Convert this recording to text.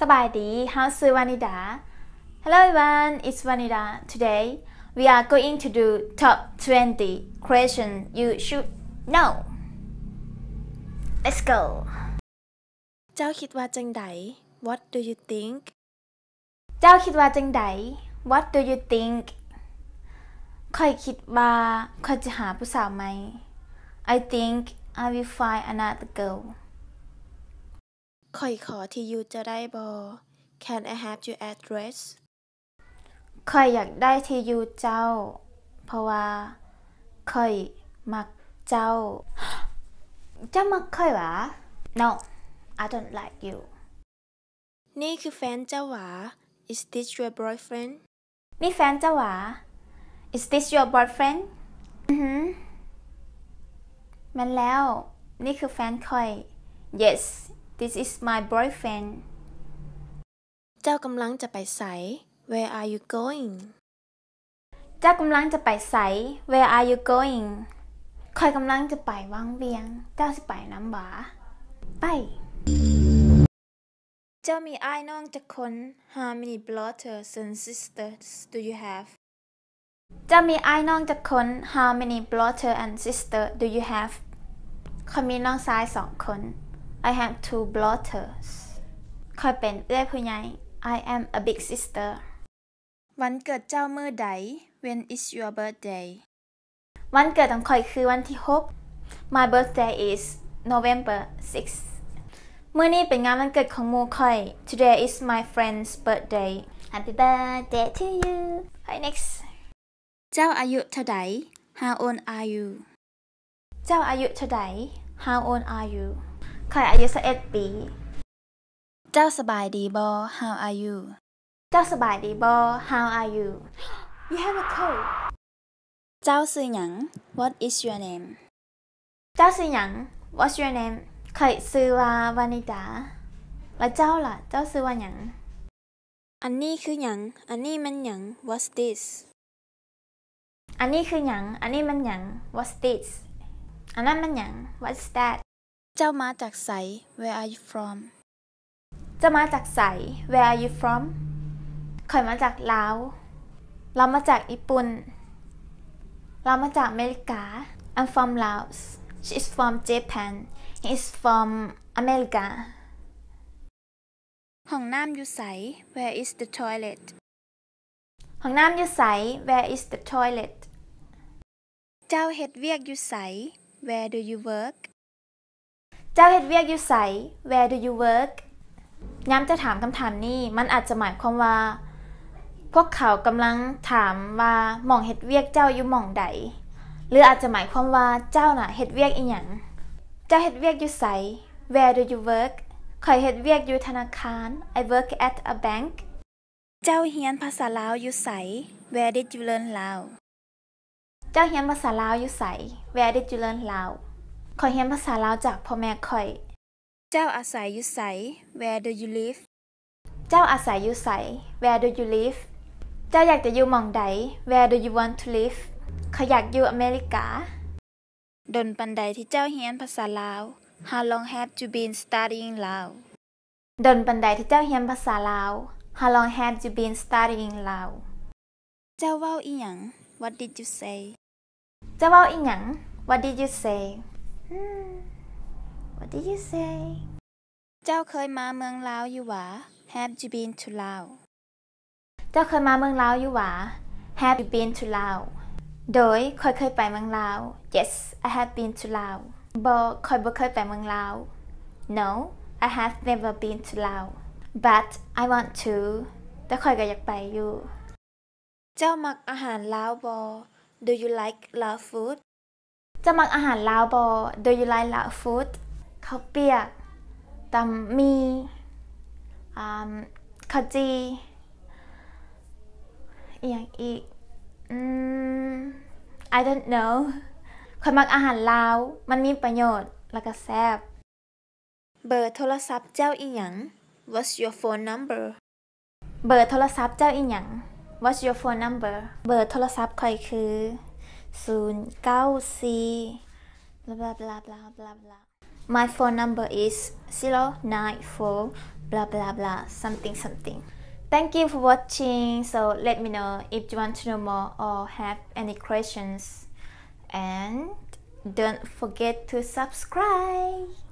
Sabaydi, how's Vanida. Hello everyone, it's Vanida. Today, we are going to do top 20 question you should know. Let's go. What do you think เจ้าคิดว่าจังได What do you think ค่อยคิดว่าค่อยจะหาผู้สาวไหม I think I will find another girl ขคอยขอที่อยู่จะได้บอ Can I have your address คอยอยากได้ที่อยู่เจ้าเพราะว่าคอยมักเจ้าเจ้ามักคอยหวะ No I don't like you นี่คือแฟนเจ้าหวะ Is this your boyfriend นี่แฟนเจ้าหวะ Is this your boyfriend อือหือมันแล้ว นี่คือแฟนคอย Yes This is my boyfriend เจ้ากำลังจะไปไส Where are you going เจ้ากำลังจะไปไส Where are you going คอยกำลังจะไปวังเวียง เจ้าสิไปน้ำบา ไป เจ้ามีไอ้น้องจะคน How many brothers and sisters do you have เจ้ามีไอ้น้องจะคน How many brothers and sisters do you have คอยมีน้องชายสองคน I have two blotters คอยเป็นเอื้อยผู้ใหญ่ I am a big sister วันเกิดเจ้าเมื่อใด When is your birthday วันเกิดของคอยคือวันที่6 My birthday is November 6เมื่อนี้เป็นงานวันเกิดของมูคอย Today is my friend's birthday Happy birthday to you Hi next เจ้าอายุเท่าไหร่? How old are you เจ้าอายุเท่าไหร่? How old are you ข่อยอายุสิเอ็ดปี เจ้าสบายดีบอ How are you เจ้าสบายดีบอ How are you You have a cold เจ้าซื่อหยัง What is your name เจ้าซื่อหยัง What's your name ข่อยซื่อว่าวานิดาแล้วเจ้าล่ะ เจ้าซื่อว่าหยัง อันนี้คือหยัง อันนี้มันหยัง What's this อันนี้คือหยัง อันนี้มันหยัง What's this อันนั้นมันหยัง What's that เจ้ามาจากไส Where are you from เจ้ามาจากไส Where are you from ข่อยมาจากลาว เรามาจากญี่ปุ่น เรามาจากอเมริกา I'm from Laos She's i from Japan He's i from America ห้องน้ำอยู่ไส Where is the toilet ห้องน้ำอยู่ไส Where is the toilet เจ้าเฮ็ดเวียกอยู่ไส Where do you work จ้าเฮ็ดเวียกอยู่ไส Where do you work ย้ำจะถามคำถามนี้มันอาจจะหมายความว่าพวกเขากำลังถามว่าหม่องเฮ็ดเวียกเจ้าอยู่หม่องใดหรืออาจจะหมายความว่าเจ้าน่ะเฮ็ดเวียกอีหยังเจ้าเฮ็ดเวียกอยู่ไส Where do you work ข่อยเฮ็ดเวียกอยู่ธนาคาร I work at a bank เจ้าเฮียนภาษาลาวอยู่ไส Where did you learn Lao เจ้าเฮียนภาษาลาวอยู่ไส Where did you learn Lao ขอเรียนภาษาลาวจากพ่อแม่ข่อย เจ้าอาศัยอยู่ไส Where do you live เจ้าอาศัยอยู่ไส Where do you live เจ้าอยากจะอยู่หม่องใด Where do you want to live ขอยอยากอยู่อเมริกา ดนปันใดที่เจ้าเรียนภาษาลาว How long have you been studying Lao ดนปันใดที่เจ้าเรียนภาษาลาว How long have you been studying Lao เจ้าเว้าอีหยัง What did you say เจ้าเว้าอีหยัง What did you say What did you say? เจ้าเคยมาเมืองลาวอยู่หวา Have you been to Lao? เจ้าเคยมาเมืองลาวอยู่หวา Have you been to Lao? โดยคอยเคยไปเมืองลาว Yes I have been to Lao บ่คอยบ่เคยไปเมืองลาว No I have never been to Lao but I want to แต่คอยก็อยากไปอยู่ Do you like Lao food? จะมักอาหารลาวบอ do you like Lao food ข้าวเปียกตำมีข้าวจีอย่างอีก I don't know คนมักอาหารลาว มันมีประโยชน์ แล้วก็แซ่บ เบอร์โทรศัพท์เจ้าอีหยัง What's your phone number เบอร์โทรศัพท์เจ้าอีหยัง What's your phone number เบอร์โทรศัพท์ค่อยคือ 4. blah blah blah blah blah blah. My phone number is 9 4. blah blah blah something something. Thank you for watching. So let me know if you want to know more or have any questions. And don't forget to subscribe.